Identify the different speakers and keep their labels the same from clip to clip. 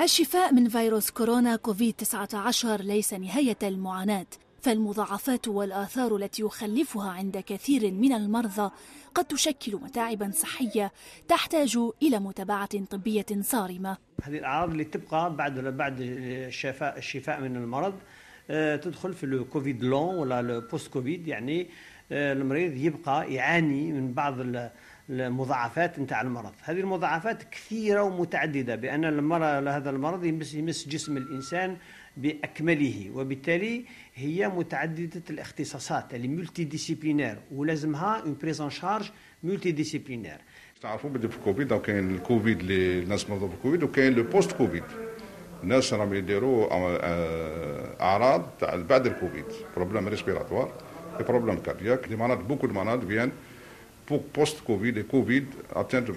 Speaker 1: الشفاء من فيروس كورونا كوفيد 19 ليس نهاية المعاناة، فالمضاعفات والآثار التي يخلفها عند كثير من المرضى قد تشكل متاعبا صحية تحتاج إلى متابعة طبية صارمة.
Speaker 2: هذه الأعراض اللي تبقى بعد بعد الشفاء الشفاء من المرض آه، تدخل في الكوفيد لون ولا البوست كوفيد يعني آه، المريض يبقى يعاني من بعض المضاعفات نتاع المرض هذه المضاعفات كثيره ومتعدده بان المرض هذا المرض يمس, يمس جسم الانسان باكمله وبالتالي هي متعدده الاختصاصات اللي ملتي ديسيبلينير ولازمها اون بريز شارج ملتي ديسيبلينير
Speaker 3: تعرفوا بدي في الكوفيد كاين الكوفيد اللي الناس مرضوا بالكوفيد وكاين لو بوست كوفيد الناس راهم يديروا آه، آه، اعراض تاع بعد الكوفيد بروبليم ريسبيراتوار بروبليم كاردياك دي مرض بوكو دو مرض فيان pour post كوفيد et Covid atteindre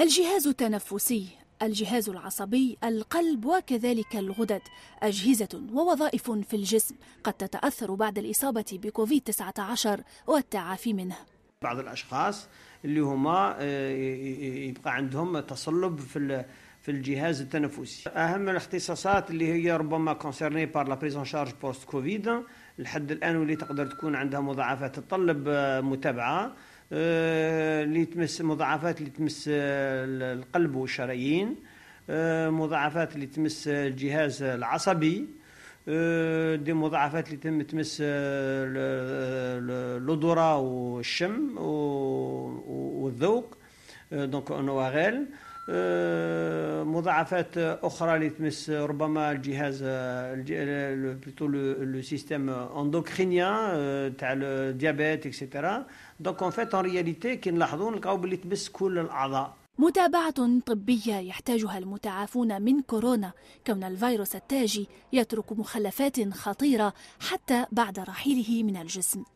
Speaker 1: الجهاز التنفسي الجهاز العصبي القلب وكذلك الغدد اجهزه ووظائف في الجسم قد تتاثر بعد الاصابه بكوفيد 19 والتعافي منه
Speaker 2: بعض الاشخاص اللي هما آه، يبقى عندهم تصلب في في الجهاز التنفسي اهم الاختصاصات اللي هي ربما كونسيرني بار لا بريز شارج بوست كوفيد لحد الان واللي تقدر تكون عندها مضاعفات تطلب آه، متابعه آه، اللي تمس مضاعفات اللي تمس القلب والشرايين مضاعفات اللي تمس الجهاز العصبي دي مضاعفات اللي تم تمس l'odorat والشم والذوق دونك نواغيل مضاعفات اخرى اللي تمس ربما الجهاز بلوتو لو سيستيم اندوكرينيان تاع الديابيت اكسيتيرا دونك اون فيت اون رياليتي كي نلاحظوا نلقاو باللي تمس كل الاعضاء
Speaker 1: متابعة طبية يحتاجها المتعافون من كورونا كون الفيروس التاجي يترك مخلفات خطيرة حتى بعد رحيله من الجسم